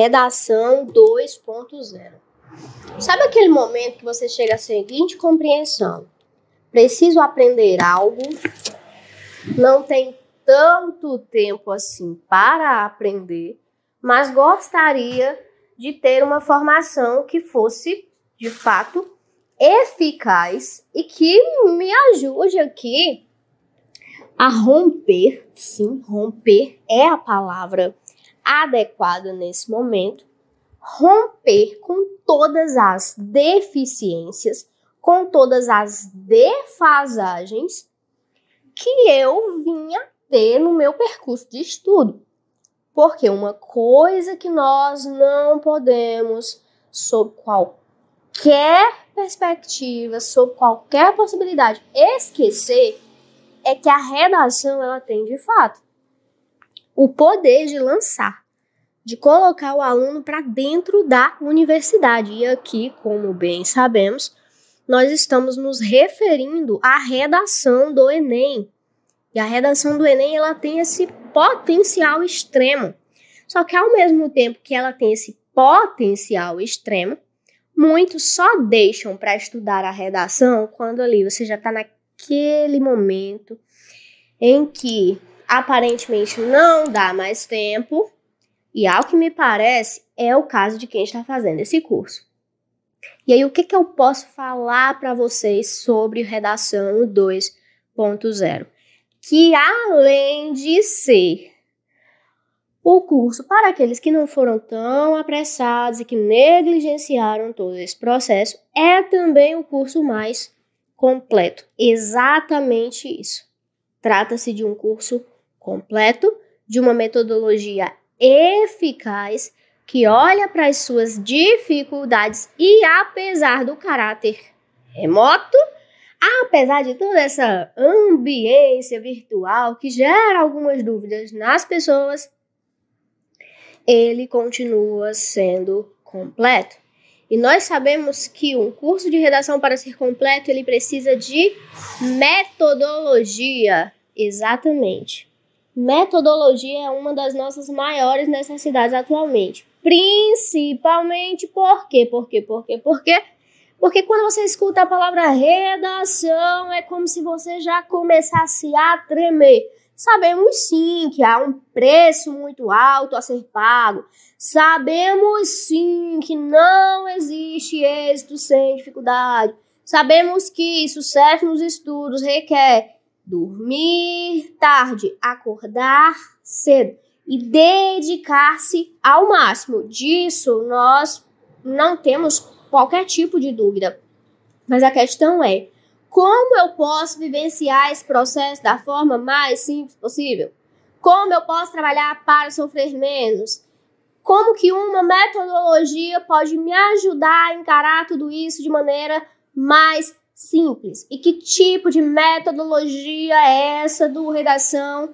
Redação 2.0. Sabe aquele momento que você chega à seguinte compreensão? Preciso aprender algo, não tem tanto tempo assim para aprender, mas gostaria de ter uma formação que fosse de fato eficaz e que me ajude aqui a romper, sim, romper é a palavra adequada nesse momento, romper com todas as deficiências, com todas as defasagens que eu vinha ter no meu percurso de estudo. Porque uma coisa que nós não podemos, sob qualquer perspectiva, sob qualquer possibilidade, esquecer é que a redação ela tem de fato o poder de lançar, de colocar o aluno para dentro da universidade. E aqui, como bem sabemos, nós estamos nos referindo à redação do Enem. E a redação do Enem ela tem esse potencial extremo. Só que ao mesmo tempo que ela tem esse potencial extremo, muitos só deixam para estudar a redação quando ali você já está naquele momento em que Aparentemente não dá mais tempo, e ao que me parece, é o caso de quem está fazendo esse curso. E aí, o que, que eu posso falar para vocês sobre redação 2.0? Que além de ser o curso para aqueles que não foram tão apressados e que negligenciaram todo esse processo, é também o curso mais completo. Exatamente isso. Trata-se de um curso completo, de uma metodologia eficaz que olha para as suas dificuldades e apesar do caráter remoto, apesar de toda essa ambiência virtual que gera algumas dúvidas nas pessoas, ele continua sendo completo. E nós sabemos que um curso de redação para ser completo, ele precisa de metodologia, exatamente. Metodologia é uma das nossas maiores necessidades atualmente. Principalmente por quê? Por quê? Por quê? Por quê? Porque quando você escuta a palavra redação, é como se você já começasse a tremer. Sabemos sim que há um preço muito alto a ser pago. Sabemos sim que não existe êxito sem dificuldade. Sabemos que sucesso nos estudos requer dormir tarde, acordar cedo e dedicar-se ao máximo. Disso nós não temos qualquer tipo de dúvida. Mas a questão é: como eu posso vivenciar esse processo da forma mais simples possível? Como eu posso trabalhar para sofrer menos? Como que uma metodologia pode me ajudar a encarar tudo isso de maneira mais simples? E que tipo de metodologia é essa do redação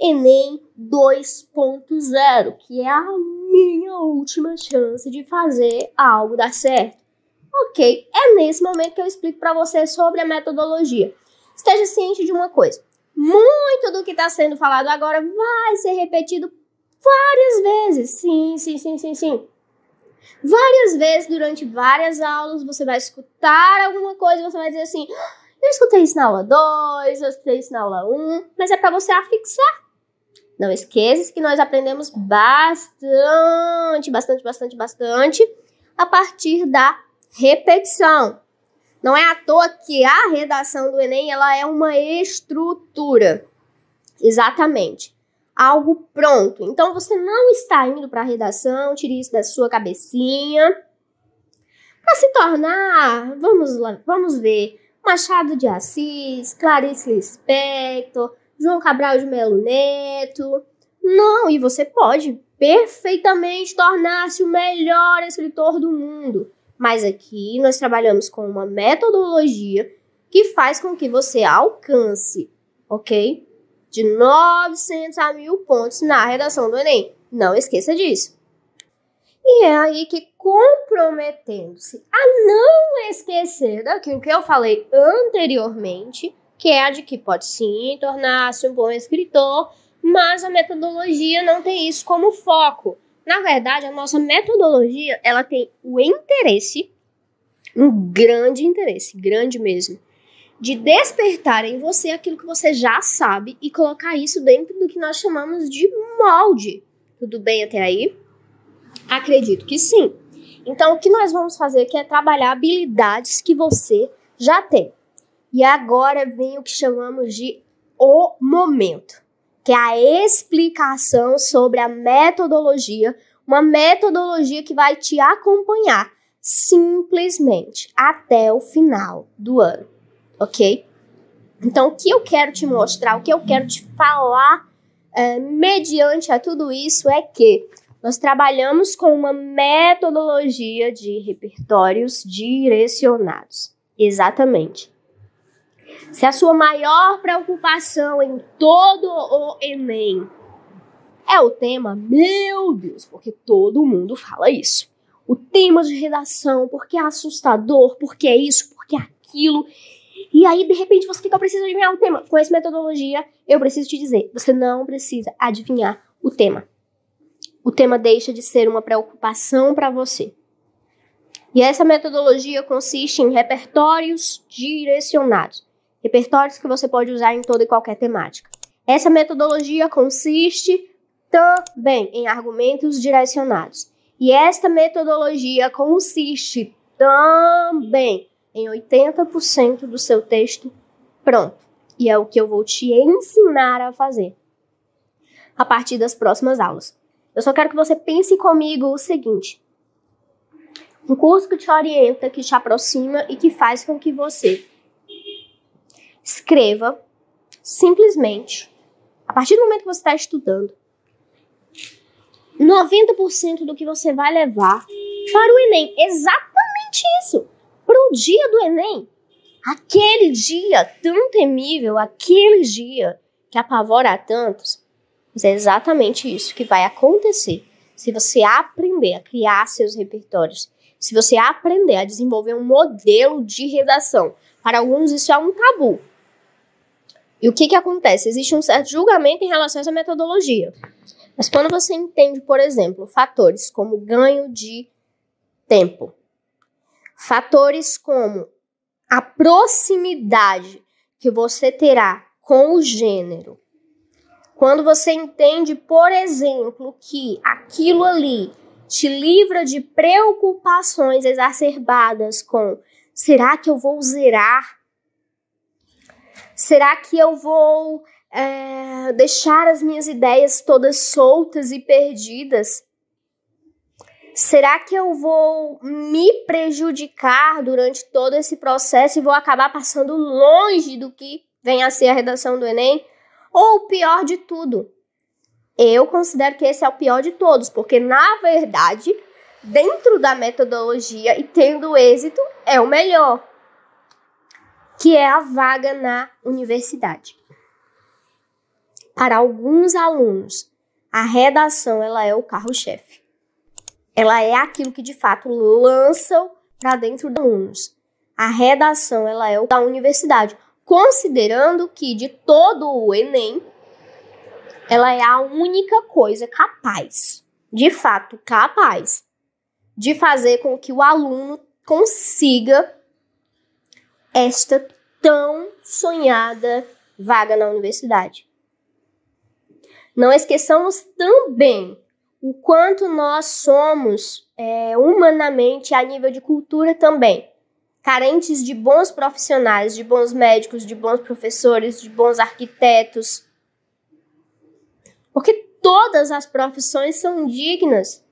Enem 2.0, que é a minha última chance de fazer algo dar certo? Ok, é nesse momento que eu explico para você sobre a metodologia. Esteja ciente de uma coisa: muito do que está sendo falado agora vai ser repetido várias vezes. Sim, sim, sim, sim, sim. Várias vezes, durante várias aulas, você vai escutar alguma coisa e você vai dizer assim: ah, eu escutei isso na aula 2, eu escutei isso na aula 1, um, mas é para você afixar. Não esqueça que nós aprendemos bastante, bastante, bastante, bastante a partir da repetição. Não é à toa que a redação do Enem ela é uma estrutura. Exatamente algo pronto. Então você não está indo para a redação, tire isso da sua cabecinha. Para se tornar, vamos lá, vamos ver, Machado de Assis, Clarice Lispector, João Cabral de Melo Neto. Não, e você pode perfeitamente tornar-se o melhor escritor do mundo. Mas aqui nós trabalhamos com uma metodologia que faz com que você alcance, ok? de 900 a 1000 pontos na redação do Enem. Não esqueça disso. E é aí que, comprometendo-se a não esquecer daquilo que eu falei anteriormente, que é a de que pode sim tornar-se um bom escritor, mas a metodologia não tem isso como foco. Na verdade, a nossa metodologia, ela tem o interesse, um grande interesse, grande mesmo, de despertar em você aquilo que você já sabe e colocar isso dentro do que nós chamamos de molde. Tudo bem até aí? Acredito que sim. Então, o que nós vamos fazer aqui é trabalhar habilidades que você já tem. E agora vem o que chamamos de o momento, que é a explicação sobre a metodologia, uma metodologia que vai te acompanhar simplesmente até o final do ano ok? Então, o que eu quero te mostrar, o que eu quero te falar é, mediante a tudo isso é que nós trabalhamos com uma metodologia de repertórios direcionados. Exatamente. Se a sua maior preocupação em todo o Enem é o tema, meu Deus, porque todo mundo fala isso. O tema de redação, porque é assustador, porque é isso, porque é aquilo. E aí, de repente, você fica, precisando adivinhar o tema. Com essa metodologia, eu preciso te dizer, você não precisa adivinhar o tema. O tema deixa de ser uma preocupação para você. E essa metodologia consiste em repertórios direcionados, repertórios que você pode usar em toda e qualquer temática. Essa metodologia consiste também em argumentos direcionados. E esta metodologia consiste também em 80% do seu texto pronto. E é o que eu vou te ensinar a fazer a partir das próximas aulas. Eu só quero que você pense comigo o seguinte: um curso que te orienta, que te aproxima e que faz com que você escreva simplesmente, a partir do momento que você está estudando, 90% do que você vai levar para o Enem. Exatamente isso dia do Enem. Aquele dia tão temível, aquele dia que apavora a tantos, mas é exatamente isso que vai acontecer se você aprender a criar seus repertórios, se você aprender a desenvolver um modelo de redação. Para alguns, isso é um tabu. E o que, que acontece? Existe um certo julgamento em relação a essa metodologia. Mas quando você entende, por exemplo, fatores como ganho de tempo, Fatores como a proximidade que você terá com o gênero. Quando você entende, por exemplo, que aquilo ali te livra de preocupações exacerbadas com será que eu vou zerar? Será que eu vou é, deixar as minhas ideias todas soltas e perdidas? será que eu vou me prejudicar durante todo esse processo e vou acabar passando longe do que vem a ser a redação do Enem? Ou o pior de tudo? Eu considero que esse é o pior de todos, porque na verdade, dentro da metodologia e tendo êxito, é o melhor, que é a vaga na universidade. Para alguns alunos, a redação ela é o carro-chefe ela é aquilo que de fato lançam para dentro dos alunos. A redação ela é o da universidade, considerando que de todo o Enem, ela é a única coisa capaz, de fato capaz, de fazer com que o aluno consiga esta tão sonhada vaga na universidade. Não esqueçamos também o quanto nós somos é, humanamente a nível de cultura também. Carentes de bons profissionais, de bons médicos, de bons professores, de bons arquitetos. Porque todas as profissões são dignas.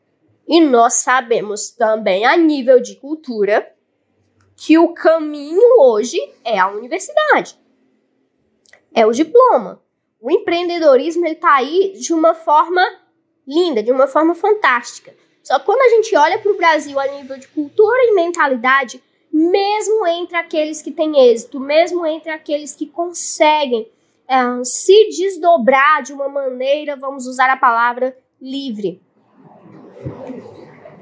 E nós sabemos também, a nível de cultura, que o caminho hoje é a universidade, é o diploma. O empreendedorismo está aí de uma forma linda, de uma forma fantástica. Só que quando a gente olha para o Brasil a nível de cultura e mentalidade, mesmo entre aqueles que têm êxito, mesmo entre aqueles que conseguem é, se desdobrar de uma maneira, vamos usar a palavra livre,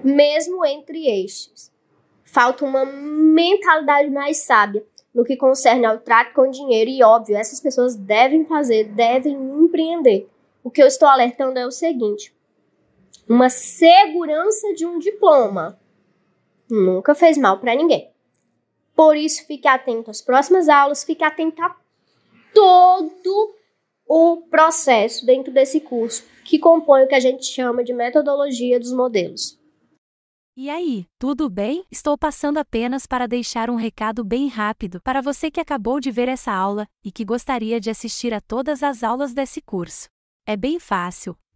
mesmo entre estes, falta uma mentalidade mais sábia no que concerne ao trato com dinheiro e óbvio, essas pessoas devem fazer, devem empreender. O que eu estou alertando é o seguinte: uma segurança de um diploma. Nunca fez mal para ninguém. Por isso, fique atento às próximas aulas, fique atento a todo o processo dentro desse curso que compõe o que a gente chama de metodologia dos modelos. E aí, tudo bem? Estou passando apenas para deixar um recado bem rápido para você que acabou de ver essa aula e que gostaria de assistir a todas as aulas desse curso. É bem fácil